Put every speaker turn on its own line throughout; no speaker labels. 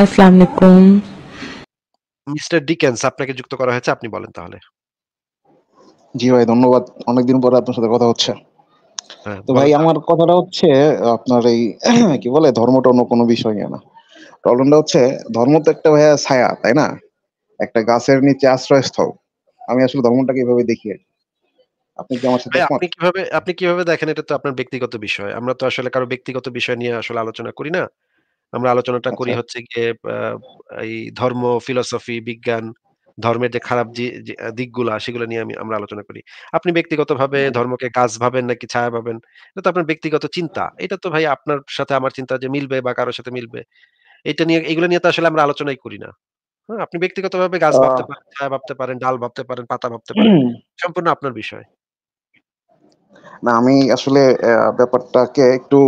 আসসালামু আলাইকুম mister Dickens আপনাকে যুক্ত করা হয়েছে আপনি বলেন তাহলে জি ভাই ধন্যবাদ পরে আপনার সাথে কথা হচ্ছে হ্যাঁ, তো ভাই আমার কথাটা হচ্ছে আপনার এই কি বলে ধর্মটা অন্য কোনো বিষয় না প্রবলেমটা হচ্ছে ধর্ম তো একটা ভাইয়া ছায়া তাই না একটা গাছের নিচে আশ্রয়স্থল আমি আসলে ধর্মটাকে এভাবে দেখি আপনি কি আমার সাথে
আপনি কিভাবে আপনি কিভাবে দেখেন এটা তো আপনার ব্যক্তিগত বিষয় আমরা তো আসলে কারো ব্যক্তিগত বিষয় নিয়ে আসলে আলোচনা করি না আমরা আলোচনাটা করি আচ্ছা। হচ্ছে গিয়ে এই ধর্ম ফিলসফি বিজ্ঞান ধর্মের যে খারাপ দিকগুলা সেগুলো নিয়ে আমি আমরা আলোচনা করি আপনি ব্যক্তিগতভাবে হ্যাঁ। ধর্মকে গাছ ভাবেন নাকি ছায়া ভাবেন এটা তো আপনার ব্যক্তিগত চিন্তা এটা তো ভাই আপনার সাথে আমার চিন্তা যে মিলবে বা কারোর সাথে মিলবে এটা নিয়ে এগুলো নিয়ে তো আসলে আমরা আলোচনাই করি না হ্যাঁ আপনি ব্যক্তিগতভাবে গাছ ভাবতে পারেন ছায়া ভাবতে পারেন ডাল ভাবতে পারেন পাতা ভাবতে পারেন সম্পূর্ণ আপনার বিষয় না আমি আসলে
ব্যাপারটাকে একটু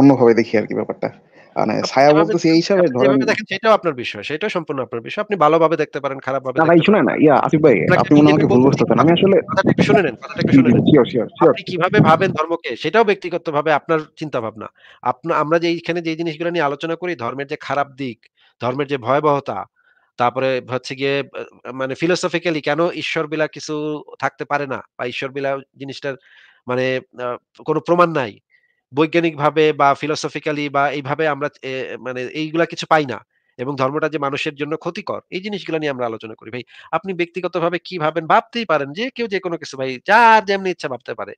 অন্যভাবে দেখি আর কি ব্যাপারটা মানে ছায়া বলতেছি এই হিসাবে ধরেন দেখেন
সেটাও আপনার বিষয় সেটাও সম্পূর্ণ আপনার বিষয় আপনি ভালোভাবে দেখতে পারেন খারাপ ভাবে না ভাই শুনেন
না ইয়া আসিফ ভাই আপনি মনে আমাকে ভুল বুঝতেছেন আমি আসলে কথাটা
শুনে নেন কথাটা শুনে নেন আপনি কিভাবে ভাবেন ধর্মকে সেটাও ব্যক্তিগতভাবে আপনার চিন্তা ভাবনা আপনি আমরা যে এইখানে যে জিনিসগুলো নিয়ে আলোচনা করি ধর্মের যে খারাপ দিক ধর্মের যে ভয়াবহতা তারপরে হচ্ছে গিয়ে মানে ফিলোসফিক্যালি কেন ঈশ্বর বিলা কিছু থাকতে পারে না বা ঈশ্বর বিলা জিনিসটার মানে কোনো প্রমাণ নাই বৈজ্ঞানিকভাবে বা ফিলোসফিক্যালি বা এইভাবে আমরা মানে এইগুলা কিছু পাই না এবং ধর্মটা যে মানুষের জন্য ক্ষতিকর এই জিনিসগুলো নিয়ে আমরা আলোচনা করি ভাই আপনি ব্যক্তিগতভাবে কি ভাবেন ভাবতেই পারেন যে কেউ যে কোনো কিছু ভাই যার যেমনি ইচ্ছা ভাবতে পারে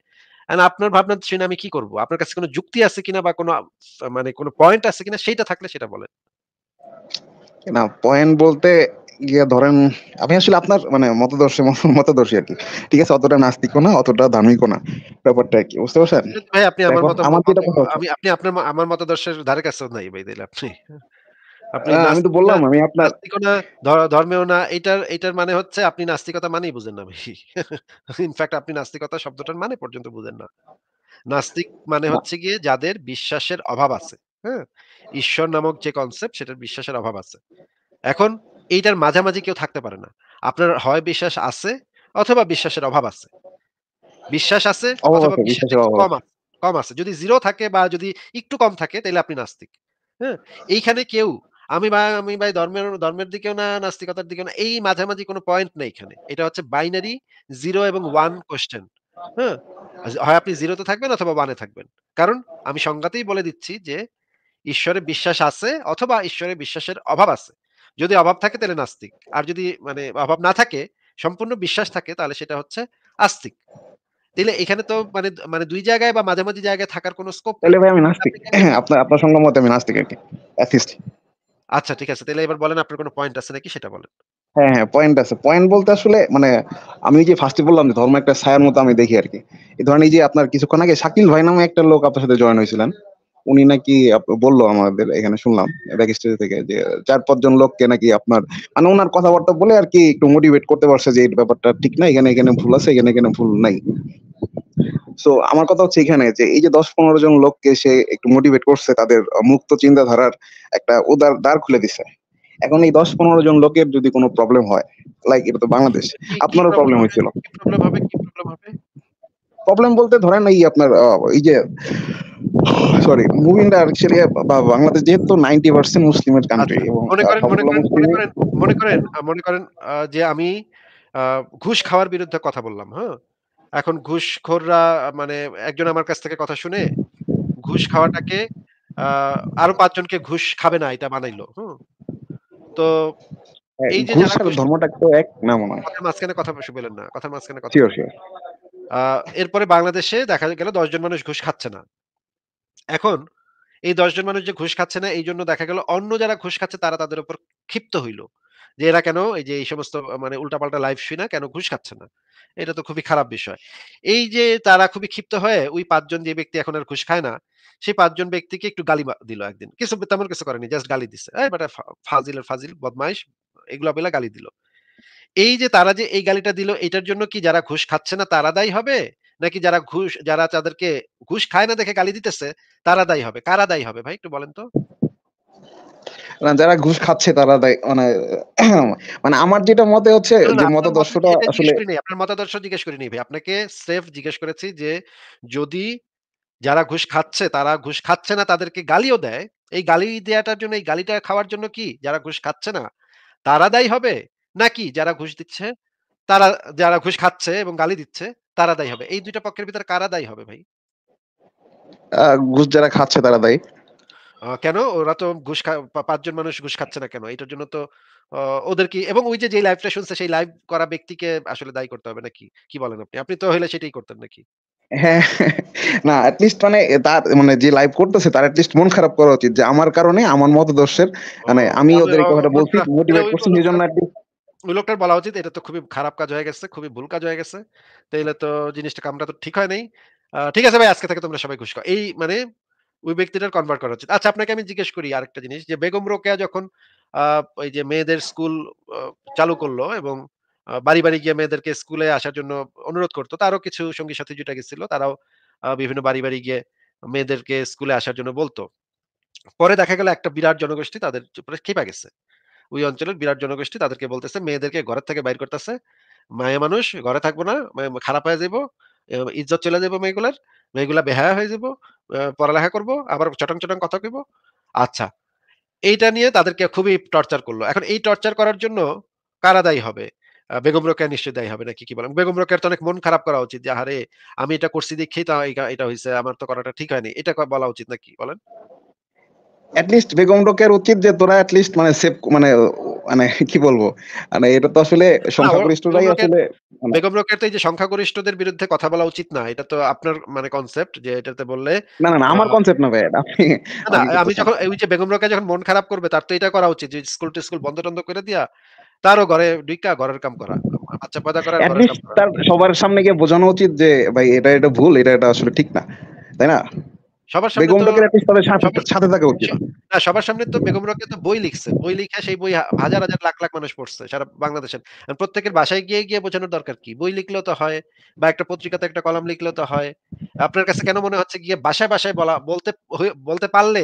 আপনার ভাবনা শুনে আমি কি করব আপনার কাছে কোনো যুক্তি আছে কিনা বা কোনো মানে কোনো পয়েন্ট আছে কিনা সেটা থাকলে সেটা বলেন
না পয়েন্ট বলতে ধরেন আমি আসলে আপনার মানে মতদর্শী মতদর্শী আর কি ঠিক আছে অতটা নাস্তিকও না অতটা ধার্মিকও না ব্যাপারটা কি বুঝতে পারছেন
ভাই আপনি আমার মত আমি আপনি আপনার আমার মতদর্শের ধারে কাছে নাই ভাই আপনি আপনি হ্যাঁ, আমি তো বললাম আমি আপনার নাস্তিকতা ধর্মেও না এটার এটার মানে হচ্ছে আপনি নাস্তিকতা মানেই বুঝেন না ভাই ইনফ্যাক্ট আপনি নাস্তিকতা শব্দটার মানে পর্যন্ত বুঝেন না নাস্তিক মানে হচ্ছে গিয়ে যাদের বিশ্বাসের অভাব আছে হ্যাঁ ঈশ্বর নামক যে কনসেপ্ট সেটার বিশ্বাসের অভাব আছে এখন এইটার মাঝামাঝি কেউ থাকতে পারে না আপনার হয় বিশ্বাস আছে অথবা বিশ্বাসের অভাব আছে বিশ্বাস আছে অথবা বিশ্বাস কম আছে যদি জিরো থাকে বা যদি একটু কম থাকে তাহলে আপনি নাস্তিক হ্যাঁ এইখানে কেউ আমি ভাই আমি ভাই ধর্মের ধর্মের দিকেও না নাস্তিকতার দিকেও না এই মাঝামাঝি কোনো পয়েন্ট নেই এখানে এটা হচ্ছে বাইনারি জিরো এবং ওয়ান কোয়েশ্চেন হ্যাঁ হয় আপনি জিরোতে থাকবেন অথবা ওয়ানে থাকবেন কারণ আমি সংজ্ঞাতেই বলে দিচ্ছি যে ঈশ্বরে বিশ্বাস আছে অথবা ঈশ্বরে বিশ্বাসের অভাব আছে যদি অভাব থাকে তাহলে নাস্তিক আর যদি মানে অভাব না থাকে সম্পূর্ণ বিশ্বাস থাকে তাহলে সেটা হচ্ছে আস্তিক তাহলে এখানে তো মানে মানে দুই জায়গায় বা মাঝে মাঝে জায়গায় থাকার কোনো স্কোপ
তাহলে ভাই আমি নাস্তিক হ্যাঁ, আপনার আপনার সঙ্গে মতে আমি নাস্তিক আর কি অ্যাথিস্ট
আচ্ছা ঠিক আছে তাহলে এবার বলেন আপনার কোনো পয়েন্ট আছে নাকি সেটা বলেন
হ্যাঁ হ্যাঁ পয়েন্ট আছে পয়েন্ট বলতে আসলে মানে আমি যে ফার্স্টে বললাম যে ধর্ম একটা ছায়ার মতো আমি দেখি আর কি এই ধরনের যে আপনার কিছুক্ষণ আগে শাকিল ভাই নামে একটা লোক আপনার সাথে জয়েন হয়েছিলেন উনি নাকি বললো আমাদের এখানে শুনলাম ব্যাক থেকে যে চার পাঁচজন লোককে নাকি আপনার মানে ওনার কথাবার্তা বলে আর কি একটু মোটিভেট করতে পারছে যে এই ব্যাপারটা ঠিক না এখানে এখানে ভুল আছে এখানে এখানে ভুল নাই সো আমার কথা হচ্ছে এখানে যে এই যে দশ পনেরো জন লোককে সে একটু মোটিভেট করছে তাদের মুক্ত চিন্তাধারার একটা উদার দ্বার খুলে দিছে এখন এই দশ পনেরো জন লোকের যদি কোনো প্রবলেম হয় লাইক এটা তো বাংলাদেশ আপনারও প্রবলেম হয়েছিল প্রবলেম বলতে ধরেন এই আপনার এই যে সরি বাংলাদেশ যেহেতু মুসলিমের কান্ট্রি আচ্ছা,
এবং মনে করেন মনে করেন মনে করেন মনে করেন যে আমি ঘুষ খাওয়ার বিরুদ্ধে কথা বললাম হ্যাঁ এখন ঘুষখোররা মানে একজন আমার কাছ থেকে কথা শুনে ঘুষ খাওয়াটাকে আরো পাঁচজনকে ঘুষ খাবে না এটা বানাইলো হুম তো হ্যাঁ, এই যে
ধর্মটা তো এক না মনে হয়
মাঝখানে কথা বলেন না কথার মাঝখানে কথা এরপরে বাংলাদেশে দেখা গেল দশজন মানুষ ঘুষ খাচ্ছে না এখন এই দশজন মানুষ যে ঘুষ খাচ্ছে না এই জন্য দেখা গেল অন্য যারা ঘুষ খাচ্ছে তারা তাদের উপর ক্ষিপ্ত হইল যে এরা কেন এই যে এই সমস্ত মানে উল্টাপাল্টা লাইফ শুই না কেন ঘুষ খাচ্ছে না এটা তো খুবই খারাপ বিষয় এই যে তারা খুবই ক্ষিপ্ত হয়ে ওই পাঁচজন যে ব্যক্তি এখন আর ঘুষ খায় না সেই পাঁচজন ব্যক্তিকে একটু গালি দিল একদিন কিছু তেমন কিছু করেনি জাস্ট গালি দিছে এই বেটা ফাজিলের ফাজিল বদমাইশ এগুলো বেলা গালি দিল এই যে তারা যে এই গালিটা দিল এটার জন্য কি যারা ঘুষ খাচ্ছে না তারা দায়ী হবে নাকি যারা ঘুষ যারা তাদেরকে ঘুষ খায় না দেখে গালি দিতেছে তারা দায়ী হবে কারা দায়ী হবে ভাই একটু বলেন তো
না যারা ঘুষ খাচ্ছে তারা মানে মানে আমার যেটা মতে হচ্ছে যে মতাদর্শটা আসলে
আপনার মতাদর্শ জিজ্ঞেস করিনি নিবে আপনাকে সেফ জিজ্ঞেস করেছি যে যদি যারা ঘুষ খাচ্ছে তারা ঘুষ খাচ্ছে না তাদেরকে গালিও দেয় এই গালি দেওয়াটার জন্য এই গালিটা খাওয়ার জন্য কি যারা ঘুষ খাচ্ছে না তারা দায়ী হবে নাকি যারা ঘুষ দিচ্ছে তারা যারা ঘুষ খাচ্ছে এবং গালি দিচ্ছে তারা দায়ী হবে এই দুইটা পক্ষের ভিতরে কারা দায়ী হবে ভাই
ঘুষ যারা খাচ্ছে তারা দায়ী
কেন ওরা তো ঘুষ পাঁচজন মানুষ ঘুষ খাচ্ছে না কেন এটার জন্য তো ওদের কি এবং ওই যে লাইভটা শুনছে সেই লাইভ করা ব্যক্তিকে আসলে দায়ী করতে হবে নাকি কি বলেন আপনি আপনি তো হইলে সেটাই করতেন নাকি
হ্যাঁ না অ্যাটলিস্ট মানে তার মানে যে লাইভ করতেছে তার অ্যাটলিস্ট মন খারাপ করা উচিত যে আমার কারণে আমার মতদর্শের মানে আমি ওদের কথাটা বলছি মোটিভেট করছি নিজের জন্য অ্যাটলিস্ট
ওই লোকটার বলা উচিত এটা তো খুবই খারাপ কাজ হয়ে গেছে খুবই ভুল কাজ হয়ে গেছে তাইলে তো জিনিসটা কামটা তো ঠিক হয় নাই ঠিক আছে ভাই আজকে থেকে তোমরা সবাই খুশি এই মানে ওই ব্যক্তিটার কনভার্ট করা উচিত আচ্ছা আপনাকে আমি জিজ্ঞেস করি আরেকটা জিনিস যে বেগম রোকেয়া যখন ওই যে মেয়েদের স্কুল চালু করলো এবং বাড়ি বাড়ি গিয়ে মেয়েদেরকে স্কুলে আসার জন্য অনুরোধ করতো তারও কিছু সঙ্গী সাথে জুটে গেছিল তারাও বিভিন্ন বাড়ি বাড়ি গিয়ে মেয়েদেরকে স্কুলে আসার জন্য বলতো পরে দেখা গেল একটা বিরাট জনগোষ্ঠী তাদের উপরে খেপা গেছে ওই অঞ্চলের বিরাট জনগোষ্ঠী তাদেরকে বলতেছে মেয়েদেরকে ঘরের থেকে বাইর করতেছে মায়া মানুষ ঘরে থাকবো না খারাপ হয়ে যাবো ইজ্জত চলে যাবো মেয়েগুলার মেয়েগুলা বেহায়া হয়ে যাবো পড়ালেখা করবো আবার চটং চটং কথা কইব আচ্ছা এইটা নিয়ে তাদেরকে খুবই টর্চার করলো এখন এই টর্চার করার জন্য কারা দায়ী হবে বেগম রোকেয়া নিশ্চয়ই দায়ী হবে নাকি কি বলেন বেগম রোকেয়ার তো অনেক মন খারাপ করা উচিত যে আরে আমি এটা করছি দেখেই তা এটা হয়েছে আমার তো করাটা ঠিক হয়নি এটা বলা উচিত নাকি বলেন
অ্যাটলিস্ট উচিত যে তোরা অ্যাটলিস্ট মানে সেভ মানে মানে কি বলবো মানে এটা তো আসলে সংখ্যাগরিষ্ঠরাই আসলে
বেগম মানে তো এই যে সংখ্যাগরিষ্ঠদের বিরুদ্ধে কথা বলা উচিত না এটা তো আপনার মানে কনসেপ্ট যে এটাতে বললে
না না আমার কনসেপ্ট না ভাই
আমি যখন ওই যে বেগম রোকে যখন মন খারাপ করবে তার তো এটা করা উচিত যে স্কুল স্কুল বন্ধ টন্ধ করে দিয়া তারও ঘরে ঢুকা ঘরের কাম করা আচ্ছা পয়দা করা তার
সবার সামনে গিয়ে বোঝানো উচিত যে ভাই এটা এটা ভুল এটা এটা আসলে ঠিক না
তাই না সবার সামনে বেগম সাথে থাকা উচিত না সবার সামনে তো বেগম তো বই লিখছে বই লিখা সেই বই হাজার হাজার লাখ লাখ মানুষ পড়ছে সারা বাংলাদেশের প্রত্যেকের বাসায় গিয়ে গিয়ে বোঝানোর দরকার কি বই লিখলেও তো হয় বা একটা পত্রিকাতে একটা কলম লিখলেও তো হয় আপনার কাছে কেন মনে হচ্ছে গিয়ে বাসায় বাসায় বলা বলতে বলতে পারলে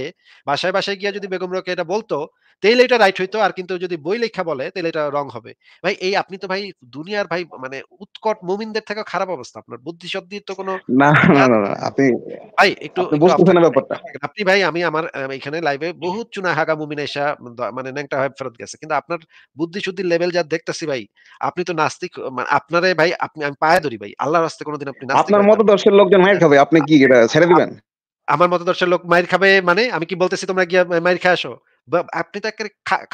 বাসায় বাসায় গিয়ে যদি বেগম রোকেয়া এটা বলতো তাইলে এটা রাইট হইতো আর কিন্তু যদি বই লেখা বলে তাহলে এটা রং হবে ভাই এই আপনি তো ভাই দুনিয়ার ভাই মানে উৎকট মুমিনদের থেকে খারাপ অবস্থা আপনার বুদ্ধি সদ্ধির তো কোনো
না না না আপনি
ভাই একটু বুঝতেছেন ব্যাপারটা আপনি ভাই আমি আমার এখানে লাইভে বহুত চুনা হাগা মুমিন এসা মানে ন্যাংটা হয়ে ফেরত গেছে কিন্তু আপনার বুদ্ধি শুদ্ধির লেভেল যা দেখতেছি ভাই আপনি তো নাস্তিক মানে আপনারে ভাই আপনি আমি পায়ে ধরি ভাই আল্লাহর রাস্তে কোনোদিন আপনি আপনার
মতদর্শের লোকজন মাইর খাবে আপনি কি ছেড়ে দিবেন
আমার মতদর্শের লোক মাইর খাবে মানে আমি কি বলতেছি তোমরা গিয়া মাইর খেয়ে আসো আপনি তো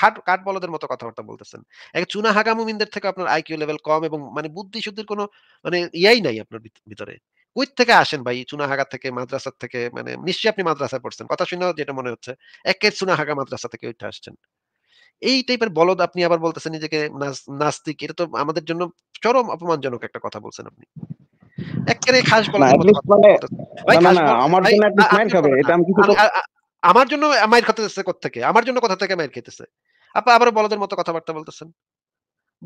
খাট কাঠ বলদের মতো কথাবার্তা বলতেছেন এক চুনা হাগা মুমিনদের থেকে আপনার আইকিউ লেভেল কম এবং মানে বুদ্ধি শুদ্ধির কোনো মানে ইয়াই নাই আপনার ভিতরে কই থেকে আসেন ভাই চুনাহাগা থেকে মাদ্রাসার থেকে মানে নিশ্চয়ই আপনি মাদ্রাসায় পড়ছেন কথা শুনে যেটা মনে হচ্ছে একের চুনাহাগা মাদ্রাসা থেকে উঠে আসছেন এই টাইপের বলদ আপনি আবার বলতেছেন নিজেকে নাস্তিক এটা তো আমাদের জন্য চরম অপমানজনক একটা কথা বলছেন আপনি একেবারে খাস বলা আমার জন্য একটা খাবে এটা আমি কিছু আমার জন্য মায়ের খাতেছে থেকে আমার জন্য কোথা থেকে মায়ের খেতেছে আপা আবার বলদের মতো কথাবার্তা বলতেছেন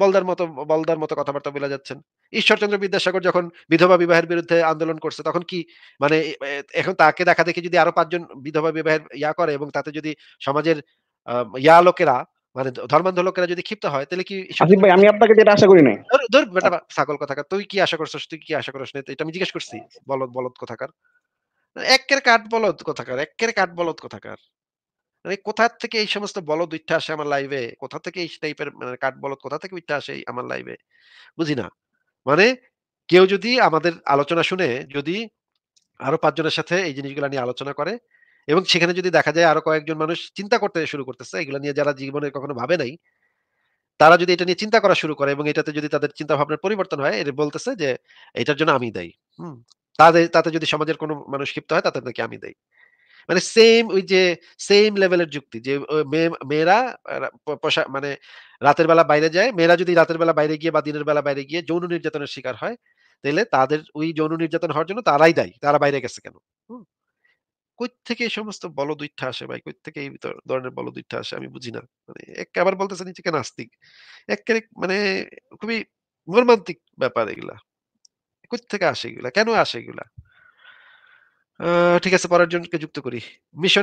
বলদার মতো বলদার মতো কথাবার্তা বলে যাচ্ছেন ঈশ্বরচন্দ্র বিদ্যাসাগর যখন বিধবা বিবাহের বিরুদ্ধে আন্দোলন করছে তখন কি মানে এখন তাকে দেখা দেখি যদি আরো পাঁচজন বিধবা বিবাহের ইয়া করে এবং তাতে যদি সমাজের ইয়া লোকেরা মানে ধর্মান্ধ লোকেরা যদি ক্ষিপ্ত হয় তাহলে কি
আমি আপনাকে যেটা আশা করি নাই
ধর বেটা ছাগল আচ্ছা। কথাকার তুই কি আশা করছিস তুই কি আশা করিস না এটা আমি জিজ্ঞেস করছি বলদ বলদ কথাকার একের কাঠ বলদ কোথাকার একের কাঠ বলদ কোথাকার মানে কোথা থেকে এই সমস্ত বলদ উঠে আসে আমার লাইভে কোথা থেকে এই টাইপের মানে কাঠ বলদ কোথা থেকে উঠে আসে আমার লাইভে বুঝি না মানে কেউ যদি আমাদের আলোচনা শুনে যদি আরো পাঁচজনের সাথে এই জিনিসগুলো নিয়ে আলোচনা করে এবং সেখানে যদি দেখা যায় আরো কয়েকজন মানুষ চিন্তা করতে শুরু করতেছে এগুলো নিয়ে যারা জীবনে কখনো ভাবে নাই তারা যদি এটা নিয়ে চিন্তা করা শুরু করে এবং এটাতে যদি তাদের চিন্তা ভাবনার পরিবর্তন হয় এটা বলতেছে যে এটার জন্য আমি দায়ী হুম তাদের তাতে যদি সমাজের কোনো মানুষ ক্ষিপ্ত হয় তাতে তাকে আমি দেই মানে সেম ওই যে সেম লেভেলের যুক্তি যে মেয়েরা পোশাক মানে রাতের বেলা বাইরে যায় মেয়েরা যদি রাতের বেলা বাইরে গিয়ে বা দিনের বেলা বাইরে গিয়ে যৌন নির্যাতনের শিকার হয় তাহলে তাদের ওই যৌন নির্যাতন হওয়ার জন্য তারাই দায়ী তারা বাইরে গেছে কেন কই থেকে এই সমস্ত বল দুইটা আসে ভাই কই থেকে এই ধরনের বল দুইটা আসে আমি বুঝি না মানে এক আবার বলতেছে নিজেকে নাস্তিক একেবারে মানে খুবই মর্মান্তিক ব্যাপার এগুলা থেকে আসে এগুলা কেন আসে এগুলা ঠিক আছে পরের জনকে যুক্ত করি মিশন